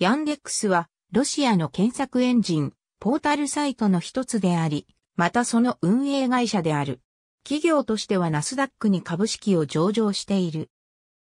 ヤンデックスは、ロシアの検索エンジン、ポータルサイトの一つであり、またその運営会社である。企業としてはナスダックに株式を上場している。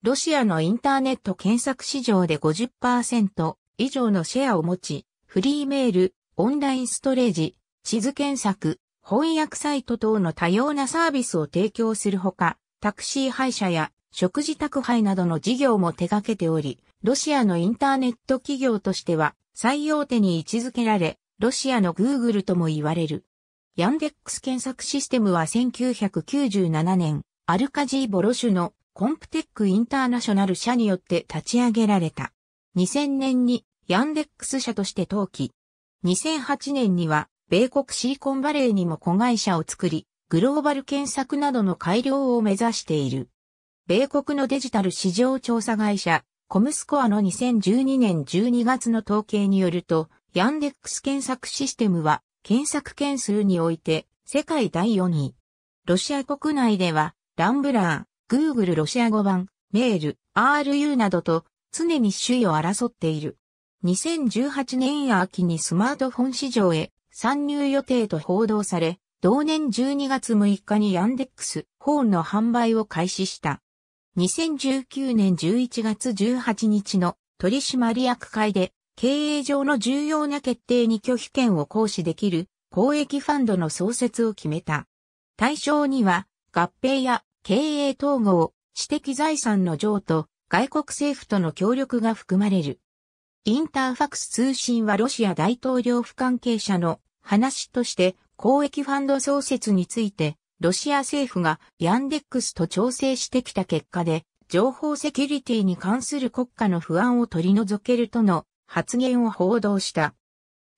ロシアのインターネット検索市場で50%以上のシェアを持ち、フリーメール、オンラインストレージ、地図検索、翻訳サイト等の多様なサービスを提供するほか、タクシー配車や食事宅配などの事業も手掛けており、ロシアのインターネット企業としては最大手に位置づけられ、ロシアの Google とも言われる。ヤンデックス検索システムは1997年、アルカジー・ボロシュのコンプテックインターナショナル社によって立ち上げられた。2000年にヤンデックス社として登記。2008年には米国シリコンバレーにも子会社を作り、グローバル検索などの改良を目指している。米国のデジタル市場調査会社コムスコアの2012年12月の統計によると、ヤンデックス検索システムは、検索件数において、世界第4位。ロシア国内では、ランブラー、グーグルロシア語版、メール、RU などと、常に首位を争っている。2018年秋にスマートフォン市場へ参入予定と報道され、同年12月6日にヤンデックス、ホーンの販売を開始した。2019年11月18日の取締役会で経営上の重要な決定に拒否権を行使できる公益ファンドの創設を決めた。対象には合併や経営統合、知的財産の譲渡、外国政府との協力が含まれる。インターファクス通信はロシア大統領府関係者の話として公益ファンド創設についてロシア政府がヤンデックスと調整してきた結果で、情報セキュリティに関する国家の不安を取り除けるとの発言を報道した。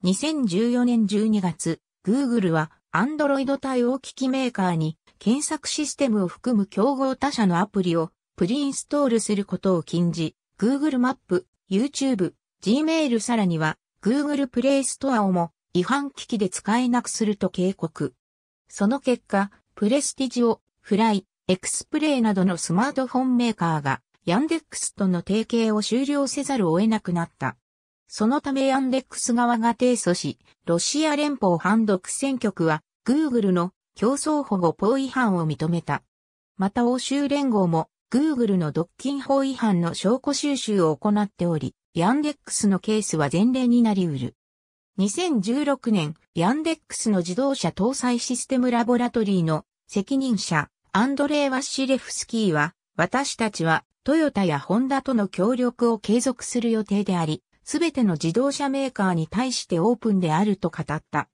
2014年12月、Google は Android 対応機器メーカーに検索システムを含む競合他社のアプリをプリインストールすることを禁じ、Google マップ、YouTube、Gmail さらには Google プレイストアをも違反機器で使えなくすると警告。その結果、プレスティジオ、フライ、エクスプレイなどのスマートフォンメーカーが、ヤンデックスとの提携を終了せざるを得なくなった。そのためヤンデックス側が提訴し、ロシア連邦反独占局は、Google の競争保護法違反を認めた。また欧州連合も、Google の独禁法違反の証拠収集を行っており、ヤンデックスのケースは前例になり得る。2016年、ヤンデックスの自動車搭載システムラボラトリーの責任者、アンドレイ・ワッシレフスキーは、私たちはトヨタやホンダとの協力を継続する予定であり、すべての自動車メーカーに対してオープンであると語った。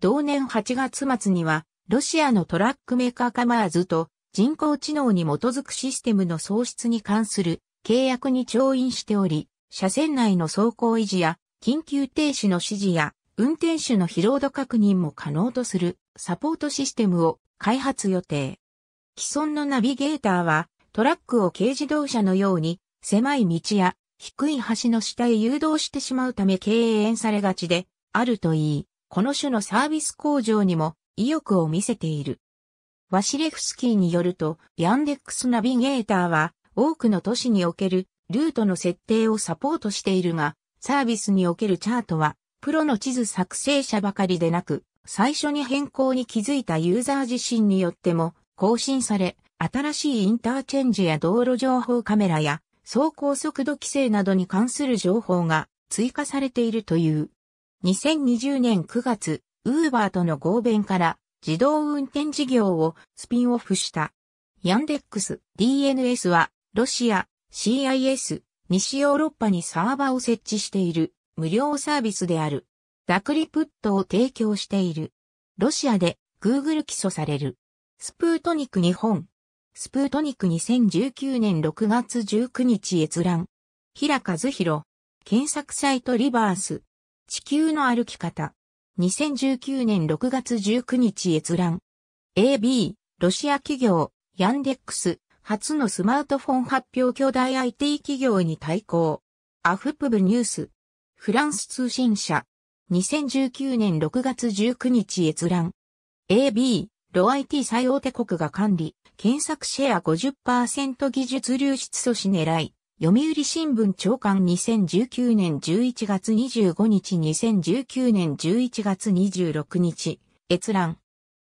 同年8月末には、ロシアのトラックメーカーカマーズと人工知能に基づくシステムの創出に関する契約に調印しており、車線内の走行維持や緊急停止の指示や運転手の疲労度確認も可能とするサポートシステムを開発予定。既存のナビゲーターはトラックを軽自動車のように狭い道や低い橋の下へ誘導してしまうため敬遠されがちであるといい、この種のサービス向上にも意欲を見せている。ワシレフスキーによると、ヤンデックスナビゲーターは多くの都市におけるルートの設定をサポートしているが、サービスにおけるチャートは、プロの地図作成者ばかりでなく、最初に変更に気づいたユーザー自身によっても更新され、新しいインターチェンジや道路情報カメラや走行速度規制などに関する情報が追加されているという。2020年9月、ウーバーとの合弁から自動運転事業をスピンオフした。Yandex DNS はロシア CIS 西ヨーロッパにサーバを設置している無料サービスである。ダクリプットを提供している。ロシアで Google 起訴される。スプートニク日本。スプートニク2019年6月19日閲覧。平和弘。検索サイトリバース。地球の歩き方。2019年6月19日閲覧。AB、ロシア企業、ヤンデックス、初のスマートフォン発表巨大 IT 企業に対抗。アフプブニュース。フランス通信社。2019年6月19日閲覧。AB、ロ IT 最大手国が管理。検索シェア50%技術流出阻止狙い。読売新聞長官2019年11月25日2019年11月26日閲覧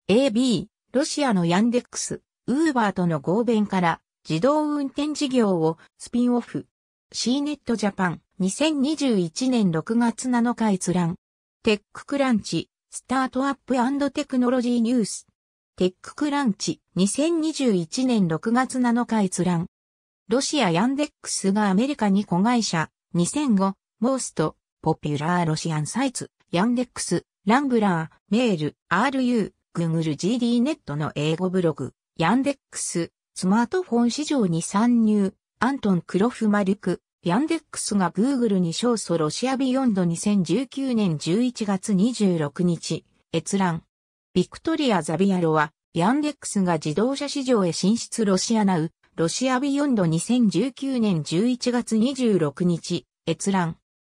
AB ロシアのヤンデックスウーバーとの合弁から自動運転事業をスピンオフ。C ネットジャパン2021年6月7日閲覧。テッククランチ、スタートアップテクノロジーニュース。テッククランチ2021年6月7日閲覧。ロシアヤンデックスがアメリカに子会社2005モーストポピュラーロシアンサイツヤンデックスラングラーメール RU グーグル GD ネットの英語ブログヤンデックス、スマートフォン市場に参入、アントン・クロフマリュク、ヤンデックスが Google に勝訴ロシアビヨンド2019年11月26日、閲覧。ビクトリア・ザビアロは、ヤンデックスが自動車市場へ進出ロシアナウ、ロシアビヨンド2019年11月26日、閲覧。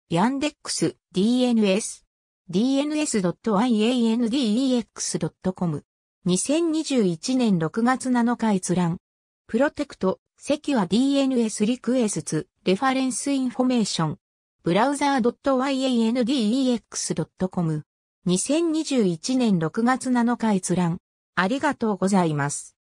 ヤンデックス、DNS。dns.iandx.com 2021年6月7日閲覧。プロテクト、セキュア DNS リクエスト、レファレンスインフォメーション。ブラウザー .yandex.com。2021年6月7日閲覧。ありがとうございます。